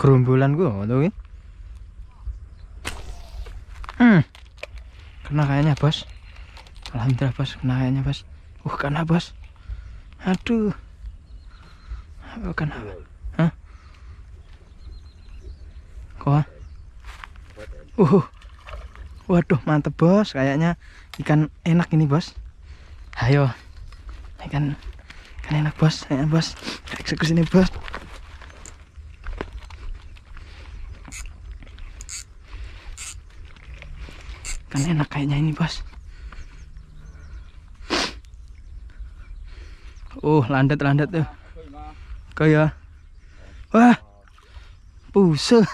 gerombolan gue ngono kuwi. Hmm. Kena kayaknya, Bos. Alhamdulillah, Bos. Kena kayaknya, Bos. Uh, kena, Bos. Aduh. kenapa? kena. Hah? Kok? Uh. Waduh, mantep, Bos. Kayaknya ikan enak ini, Bos. Ayo. Ikan ikan enak, Bos. Ayo, Bos. Eksekusi ini, Bos. enak kayaknya ini bos oh landet landet tuh kayak wah puse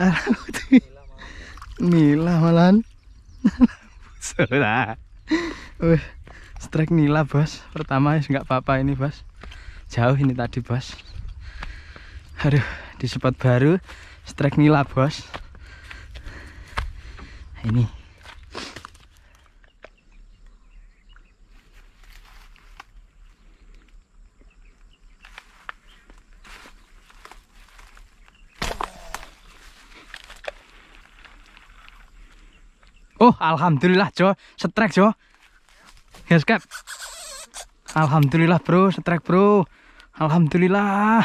ah, nila malan Puse lah, strike nila bos pertama ya nggak apa-apa ini bos jauh ini tadi bos aduh di spot baru strike nila bos ini Oh, alhamdulillah, Jo. Strike, Jo. Yes, Cap. Alhamdulillah, Bro. Strike, Bro. Alhamdulillah.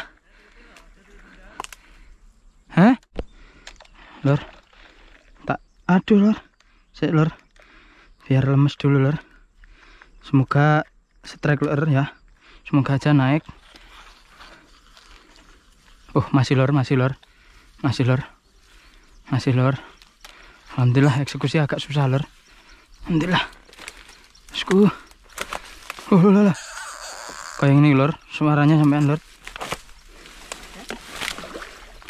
lor tak aduh lor sik lor biar lemes dulu lor semoga strike lor ya semoga aja naik oh masih lor masih lor masih lor masih lor alhamdulillah eksekusi agak susah lor alhamdulillah sku oh lor kayak ini lor suaranya sampean lor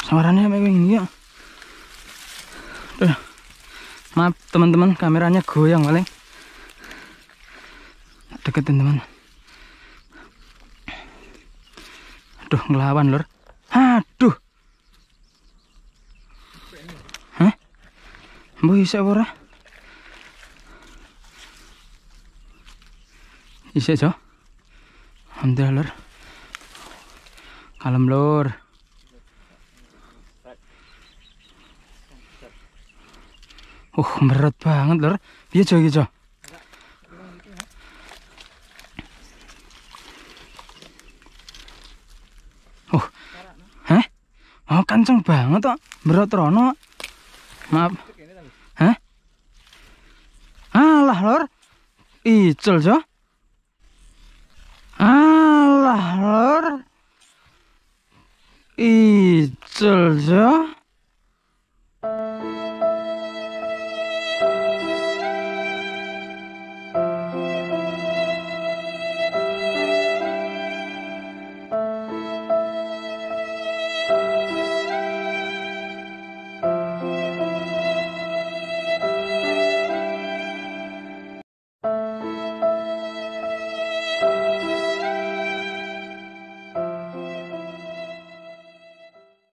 suaranya sampai ini ya Eh, maaf teman-teman, kameranya goyang paling. Deketin teman. Aduh, ngelawan lor. Aduh. Hah? Bu isek Bisa Isek, Jo. Alhamdulillah lor. Kalem lor. Uh, berat banget lor. Piye jo iki, Jo? Uh. Hah? Oh, kenceng banget kok. Berat rono. Maaf. Hah? Alah, lor. Icul, Jo. Alah, lor. Icul, Jo.